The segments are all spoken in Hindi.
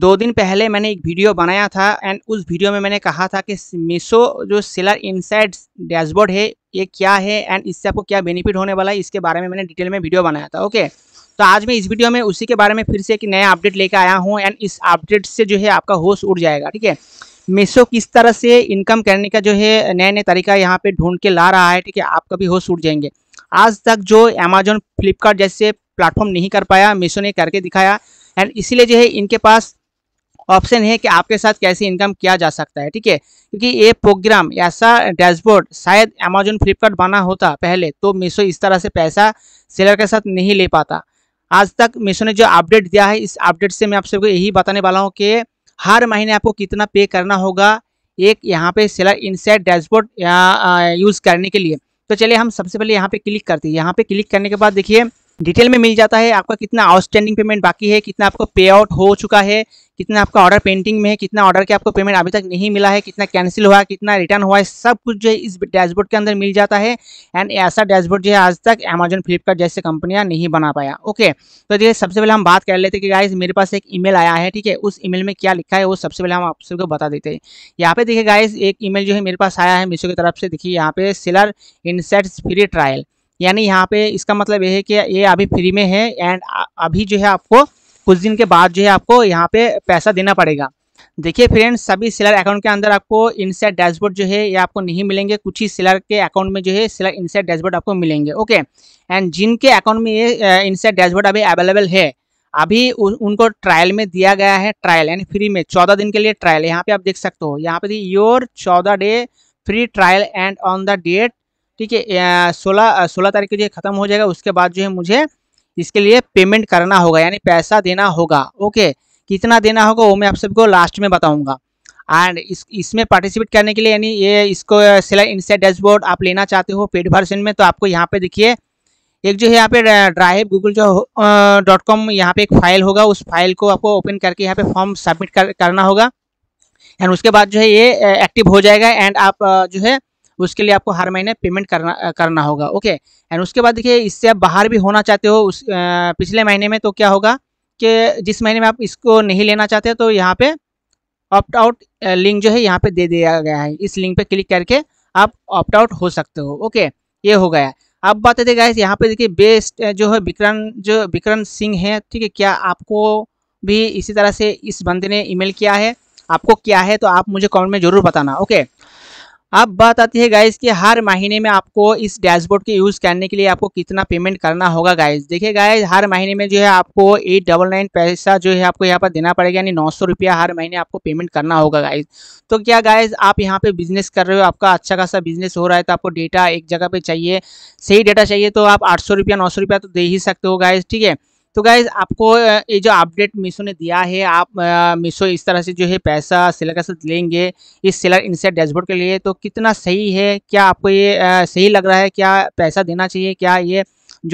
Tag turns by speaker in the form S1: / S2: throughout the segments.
S1: दो दिन पहले मैंने एक वीडियो बनाया था एंड उस वीडियो में मैंने कहा था कि मीशो जो सेलर इनसाइड डैशबोर्ड है ये क्या है एंड इससे आपको क्या बेनिफिट होने वाला है इसके बारे में मैंने डिटेल में वीडियो बनाया था ओके तो आज मैं इस वीडियो में उसी के बारे में फिर से एक नया अपडेट लेकर आया हूँ एंड इस अपडेट से जो है आपका होश उड़ जाएगा ठीक है मीशो किस तरह से इनकम करने का जो है नया नया तरीका यहाँ पर ढूंढ के ला रहा है ठीक है आपका भी होश उड़ जाएंगे आज तक जो अमेजोन फ्लिपकार्ट जैसे प्लेटफॉर्म नहीं कर पाया मीशो ने करके दिखाया एंड इसीलिए जो है इनके पास ऑप्शन है कि आपके साथ कैसे इनकम किया जा सकता है ठीक है क्योंकि ये प्रोग्राम ऐसा डैशबोर्ड शायद अमेजोन फ्लिपकार्ट बना होता पहले तो मीशो इस तरह से पैसा सेलर के साथ नहीं ले पाता आज तक मीशो ने जो अपडेट दिया है इस अपडेट से मैं आप सबको यही बताने वाला हूँ कि हर महीने आपको कितना पे करना होगा एक यहाँ पे सेलर इनसाइड डैशबोर्ड यूज़ करने के लिए तो चलिए हम सबसे पहले यहाँ पे क्लिक करते हैं यहाँ पे क्लिक करने के बाद देखिए डिटेल में मिल जाता है आपका कितना आउटस्टैंडिंग पेमेंट बाकी है कितना आपको पे आउट हो चुका है कितना आपका ऑर्डर पेंटिंग में है कितना ऑर्डर के आपको पेमेंट अभी तक नहीं मिला है कितना कैंसिल हुआ है कितना रिटर्न हुआ है सब कुछ जो है इस डैशबोर्ड के अंदर मिल जाता है एंड ऐसा डैशबोर्ड जो है आज तक अमेजोन फ्लिपकार्ट जैसे कंपनियां नहीं बना पाया ओके तो देखिए सबसे पहले हम बात कर लेते हैं कि गाइज मेरे पास एक ईमेल आया है ठीक है उस ईमेल में क्या लिखा है वो सबसे पहले हम आप सबको बता देते हैं यहाँ पे देखिए गाइज एक ईमेल जो है मेरे पास आया है मीशो की तरफ से देखिए यहाँ पे सिलर इनसेट्स फ्री ट्रायल यानी यहाँ पे इसका मतलब ये है कि ये अभी फ्री में है एंड अभी जो है आपको कुछ दिन के बाद जो है आपको यहाँ पे पैसा देना पड़ेगा देखिए फ्रेंड्स सभी सेलर अकाउंट के अंदर आपको इनसेट डैशबोर्ड जो है ये आपको नहीं मिलेंगे कुछ ही सेलर के अकाउंट में जो है सेलर इनसाइड डैशबोर्ड आपको मिलेंगे ओके एंड जिनके अकाउंट में ये इनसेट डैशबोर्ड अभी अवेलेबल है अभी उ, उनको ट्रायल में दिया गया है ट्रायल एंड फ्री में चौदह दिन के लिए ट्रायल यहाँ पे आप देख सकते हो यहाँ पे योर चौदह day free trial end on the date ठीक है सोलह सोलह तारीख को जो खत्म हो जाएगा उसके बाद जो है मुझे इसके लिए पेमेंट करना होगा यानी पैसा देना होगा ओके कितना देना होगा वो मैं आप सबको लास्ट में बताऊंगा एंड इस इसमें पार्टिसिपेट करने के लिए यानी ये इसको सिलाई इनसाइड डैशबोर्ड आप लेना चाहते हो पेड वर्जन में तो आपको यहाँ पे देखिए एक जो है यहाँ पे ड्राइव गूगल जो डॉट कॉम यहाँ पे एक फाइल होगा उस फाइल को आपको ओपन करके यहाँ पे फॉर्म सबमिट कर, करना होगा एंड उसके बाद जो है ये एक्टिव हो जाएगा एंड आप जो है उसके लिए आपको हर महीने पेमेंट करना करना होगा ओके एंड उसके बाद देखिए इससे आप बाहर भी होना चाहते हो उस आ, पिछले महीने में तो क्या होगा कि जिस महीने में आप इसको नहीं लेना चाहते तो यहाँ पे ऑप्ट आउट लिंक जो है यहाँ पे दे दिया गया है इस लिंक पे क्लिक करके आप ऑप्ट आउट हो सकते हो ओके ये हो गया अब बात है गाइस यहाँ पे देखिए बेस्ट जो है विक्रम जो विक्रम सिंह है ठीक है क्या आपको भी इसी तरह से इस बंदे ने ईमेल किया है आपको क्या है तो आप मुझे कमेंट में ज़रूर बताना ओके अब बात आती है गाइज कि हर महीने में आपको इस डैशबोर्ड के यूज़ करने के लिए आपको कितना पेमेंट करना होगा गाइज देखिए गाइज हर महीने में जो है आपको एट डबल नाइन पैसा जो है आपको यहाँ पर देना पड़ेगा यानी नौ सौ रुपया हर महीने आपको पेमेंट करना होगा गाइज तो क्या गाइज आप यहाँ पे बिजनेस कर रहे हो आपका अच्छा खासा बिजनेस हो रहा है तो आपको डेटा एक जगह पर चाहिए सही डेटा चाहिए तो आप आठ सौ रुपया नौ सौ रुपया तो दे ही सकते हो गाइज ठीक है तो गाइज आपको ये जो अपडेट मीशो ने दिया है आप मीशो इस तरह से जो है पैसा सेलर के साथ लेंगे इस सेलर इनसेट डैशबोर्ड के लिए तो कितना सही है क्या आपको ये आ, सही लग रहा है क्या पैसा देना चाहिए क्या ये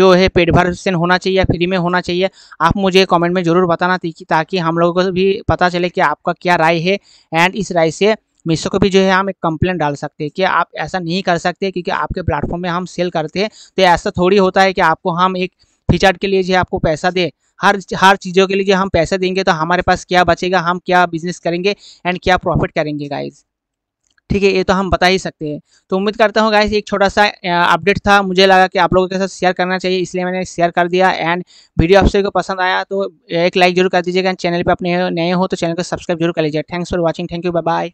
S1: जो है पेड वर्सन होना चाहिए या फ्री में होना चाहिए आप मुझे कमेंट में ज़रूर बताना कि ताकि हम लोगों को भी पता चले कि आपका क्या राय है एंड इस राय से मीशो को भी जो है हम एक कंप्लेंट डाल सकते हैं कि आप ऐसा नहीं कर सकते क्योंकि आपके प्लेटफॉर्म में हम सेल करते हैं तो ऐसा थोड़ी होता है कि आपको हम एक फीचर के लिए जो आपको पैसा दे हर हर चीज़ों के लिए हम पैसा देंगे तो हमारे पास क्या बचेगा हम क्या बिजनेस करेंगे एंड क्या प्रॉफिट करेंगे गाइज ठीक है ये तो हम बता ही सकते हैं तो उम्मीद करता हूँ गाइज एक छोटा सा अपडेट था मुझे लगा कि आप लोगों के साथ शेयर करना चाहिए इसलिए मैंने शेयर कर दिया एंड वीडियो आप सभी को पसंद आया तो एक लाइक जरूर कर दीजिएगा चैनल पर अपने नए हो तो चैनल को सब्सक्राइब जरूर कर लीजिए thanks for watching thank you bye bye